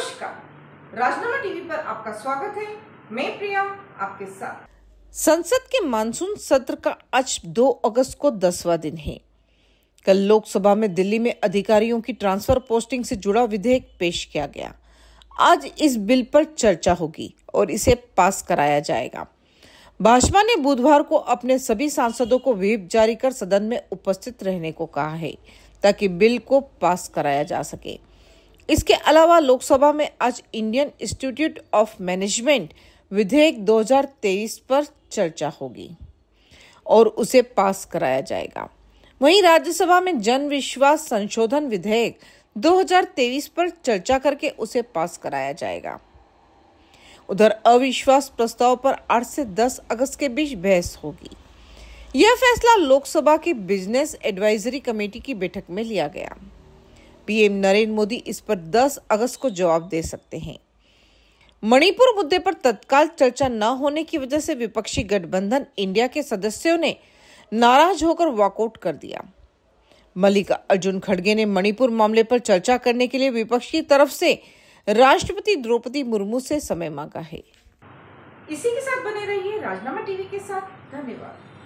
नमस्कार राजनामा टीवी पर आपका स्वागत है मैं प्रिया आपके साथ संसद के मानसून सत्र का आज 2 अगस्त को दसवा दिन है कल लोकसभा में दिल्ली में अधिकारियों की ट्रांसफर पोस्टिंग से जुड़ा विधेयक पेश किया गया आज इस बिल पर चर्चा होगी और इसे पास कराया जाएगा भाजपा ने बुधवार को अपने सभी सांसदों को व्हीप जारी कर सदन में उपस्थित रहने को कहा है ताकि बिल को पास कराया जा सके इसके अलावा लोकसभा में आज इंडियन इंस्टीट्यूट ऑफ मैनेजमेंट विधेयक 2023 पर चर्चा होगी और उसे पास कराया जाएगा वहीं राज्यसभा में जन विश्वास संशोधन विधेयक 2023 पर चर्चा करके उसे पास कराया जाएगा उधर अविश्वास प्रस्ताव पर 8 से 10 अगस्त के बीच बहस होगी यह फैसला लोकसभा की बिजनेस एडवाइजरी कमेटी की बैठक में लिया गया पीएम नरेंद्र मोदी इस पर 10 अगस्त को जवाब दे सकते हैं मणिपुर मुद्दे पर तत्काल चर्चा न होने की वजह से विपक्षी गठबंधन इंडिया के सदस्यों ने नाराज होकर वॉकआउट कर दिया मल्लिका अर्जुन खड़गे ने मणिपुर मामले पर चर्चा करने के लिए विपक्ष की तरफ से राष्ट्रपति द्रौपदी मुर्मू से समय मांगा है इसी के साथ बने रहिए राजनामा टीवी के साथ धन्यवाद